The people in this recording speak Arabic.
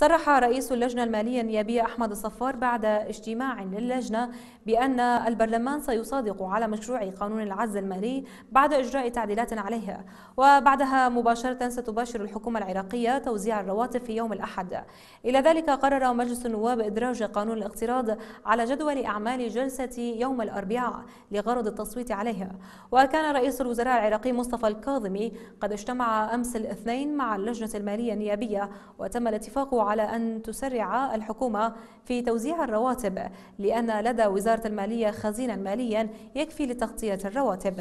صرح رئيس اللجنة المالية النيابية أحمد الصفار بعد اجتماع للجنة بأن البرلمان سيصادق على مشروع قانون العز المالي بعد إجراء تعديلات عليه وبعدها مباشرة ستباشر الحكومة العراقية توزيع الرواتب في يوم الأحد إلى ذلك قرر مجلس النواب إدراج قانون الاقتراض على جدول أعمال جلسة يوم الأربعاء لغرض التصويت عليه وكان رئيس الوزراء العراقي مصطفى الكاظمي قد اجتمع أمس الاثنين مع اللجنة المالية النيابية وتم الاتفاق على أن تسرع الحكومة في توزيع الرواتب لأن لدى وزارة المالية خزينا ماليا يكفي لتغطية الرواتب